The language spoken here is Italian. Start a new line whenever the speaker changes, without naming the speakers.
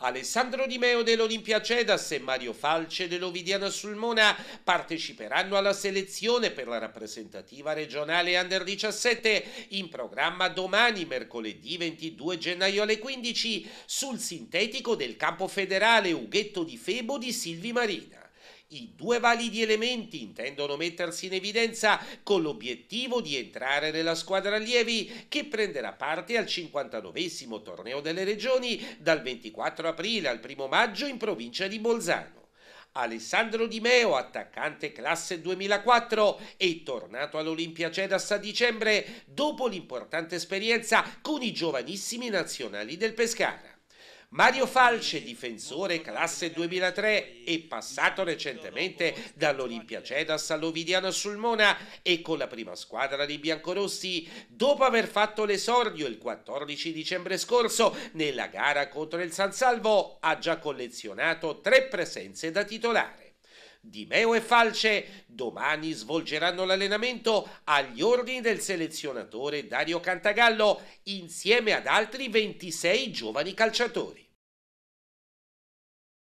Alessandro Di Meo dell'Olimpia Cedas e Mario Falce dell'Ovidiana Sulmona parteciperanno alla selezione per la rappresentativa regionale Under 17 in programma domani mercoledì 22 gennaio alle 15 sul sintetico del campo federale Ughetto di Febo di Silvi Marina. I due validi elementi intendono mettersi in evidenza con l'obiettivo di entrare nella squadra allievi che prenderà parte al 59 torneo delle regioni dal 24 aprile al 1 maggio in provincia di Bolzano. Alessandro Di Meo, attaccante classe 2004, è tornato all'Olimpia Cedas a dicembre dopo l'importante esperienza con i giovanissimi nazionali del Pescara. Mario Falce, difensore classe 2003 e passato recentemente dall'Olimpia Cedas all'Ovidiano Sulmona e con la prima squadra dei biancorossi, dopo aver fatto l'esordio il 14 dicembre scorso nella gara contro il San Salvo, ha già collezionato tre presenze da titolare. Di Meo e Falce domani svolgeranno l'allenamento agli ordini del selezionatore Dario Cantagallo insieme ad altri 26 giovani calciatori.